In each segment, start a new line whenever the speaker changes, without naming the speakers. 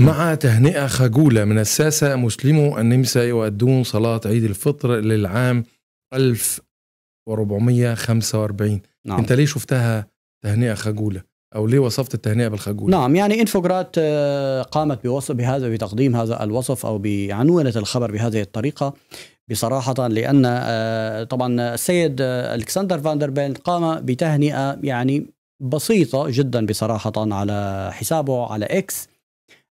مع تهنئة خجولة من الساسة مسلمو النمسا يؤدون صلاة عيد الفطر للعام 1445 نعم. أنت ليه شفتها تهنئة خجولة أو ليه وصفت التهنئة بالخجولة نعم يعني انفوغرات آه، قامت بوصف بهذا بتقديم هذا الوصف أو بعنونة الخبر بهذه الطريقة بصراحة لأن آه، طبعا السيد آه، ألكسندر فاندربين قام بتهنئة يعني بسيطة جدا بصراحة على حسابه على إكس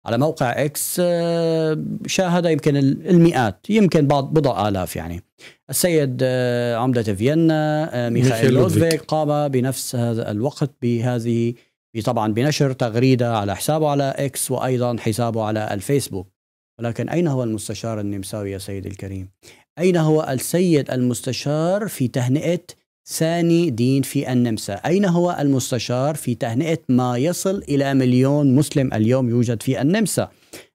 على موقع اكس آه، شاهد يمكن المئات يمكن بعض بضع آلاف يعني السيد آه، عمدة فيينا آه، ميخائيل لودفيك قام بنفس هذا الوقت بهذه طبعا بنشر تغريدة على حسابه على اكس وأيضا حسابه على الفيسبوك ولكن أين هو المستشار النمساوي يا سيدي الكريم؟ أين هو السيد المستشار في تهنئة ساني دين في النمسا أين هو المستشار في تهنئة ما يصل إلى مليون مسلم اليوم يوجد في النمسا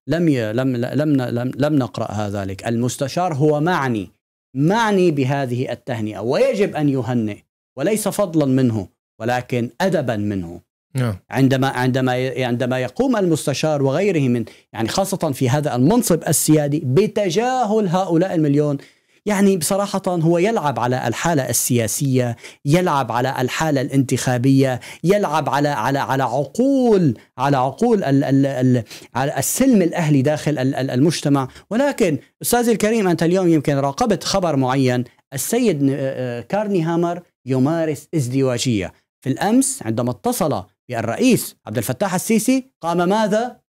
لم ي... لم لم لم, لم نقرأ ذلك المستشار هو معني معني بهذه التهنئة ويجب أن يهنئ وليس فضلا منه ولكن أدبا منه نعم. عندما عندما عندما يقوم المستشار وغيره من يعني خاصة في هذا المنصب السيادي بتجاهل هؤلاء المليون يعني بصراحة هو يلعب على الحالة السياسية يلعب على الحالة الانتخابية يلعب على على على عقول على عقول ال ال ال على السلم الأهلي داخل ال ال المجتمع ولكن أستاذي الكريم أنت اليوم يمكن راقبت خبر معين السيد آه، آه، كارني هامر يمارس ازدواجية في الأمس عندما اتصل بالرئيس عبد الفتاح السيسي قام ماذا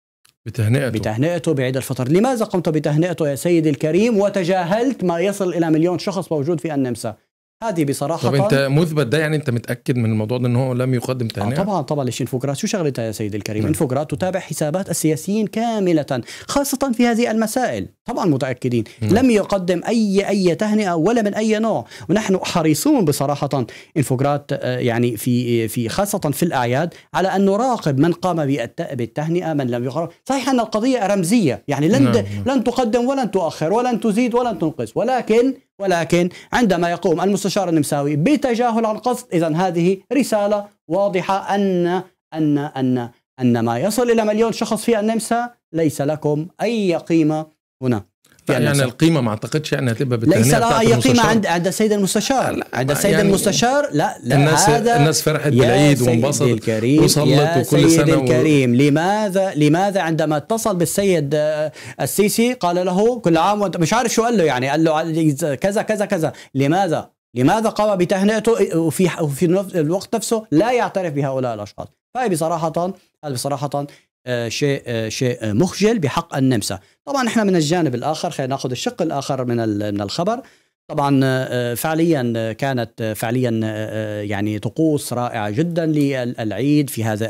بتهنئته بتهنئته بعيد الفطر لماذا قمت بتهنئته يا سيدي الكريم وتجاهلت ما يصل إلى مليون شخص موجود في النمسا هذه بصراحه طب انت مثبت ده يعني انت متاكد من الموضوع ده ان هو لم يقدم آه، تهنئه طبعا طبعا ليش الانفوجرات شو شغلتها يا سيدي الكريم الانفوجرات نعم. تتابع حسابات السياسيين كامله خاصه في هذه المسائل طبعا متاكدين مم. نعم. لم يقدم اي اي تهنئه ولا من اي نوع ونحن حريصون بصراحه انفوجرات آه، يعني في في خاصه في الاعياد على ان نراقب من قام بالتهنئه من لم يقرر صحيح ان القضيه رمزيه يعني لن نعم. لن تقدم ولن تؤخر ولن تزيد ولن تنقص ولكن ولكن عندما يقوم المستشار النمساوي بتجاهل القصد إذا هذه رسالة واضحة أن أن أن أن ما يصل إلى مليون شخص في النمسا ليس لكم أي قيمة هنا يعني, يعني القيمه ما اعتقدش يعني هتبقى بالتهنئه ليس لها اي قيمه عند عند السيد المستشار عند السيد يعني المستشار لا لا الناس هذا الناس فرحت بالعيد وانبسطت الكريم وصلت يا وكل سنه الكريم و... لماذا لماذا عندما اتصل بالسيد آه، السيسي قال له كل عام وانت مش عارف شو قال له يعني قال له كذا كذا كذا لماذا لماذا قام بتهنئته وفي في الوقت نفسه لا يعترف بهؤلاء الاشخاص فهي طيب، بصراحه طيب، بصراحه آه، شيء آه، شيء مخجل بحق النمسا طبعا احنا من الجانب الاخر خلينا ناخذ الشق الاخر من من الخبر طبعا آه، فعليا آه، كانت آه، فعليا يعني طقوس رائعه جدا للعيد في هذا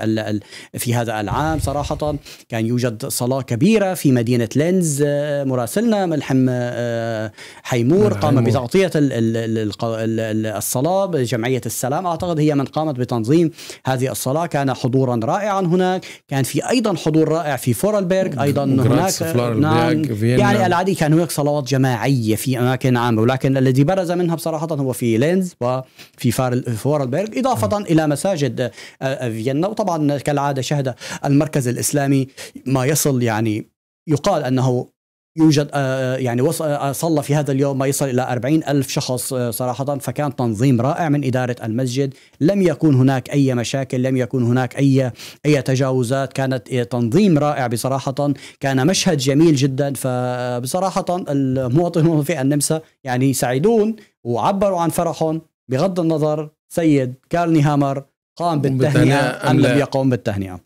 في هذا العام صراحه كان يوجد صلاه كبيره في مدينه لينز مراسلنا ملحم حيمور قام بتغطيه الصلاه بجمعيه السلام اعتقد هي من قامت بتنظيم هذه الصلاه كان حضورا رائعا هناك كان في ايضا حضور رائع في فورلبرغ ايضا هناك نعم يعني العادي كان هناك صلوات جماعيه في اماكن عامه ولكن لكن الذي برز منها بصراحة هو في لينز وفي فورلبرغ إضافة نعم. إلى مساجد آه، آه، فيينا وطبعا كالعادة شهد المركز الإسلامي ما يصل يعني يقال أنه يوجد آه، آه، يعني آه، صلى في هذا اليوم ما يصل إلى أربعين ألف شخص صراحة فكان تنظيم رائع من إدارة المسجد لم يكن هناك أي مشاكل لم يكن هناك أي أي تجاوزات كانت تنظيم رائع بصراحة كان مشهد جميل جدا فبصراحة المواطنون في النمسا يعني سعيدون وعبروا عن فرحهم بغض النظر سيد كارني هامر قام بالتهنئة أم لم يقم بالتهنئة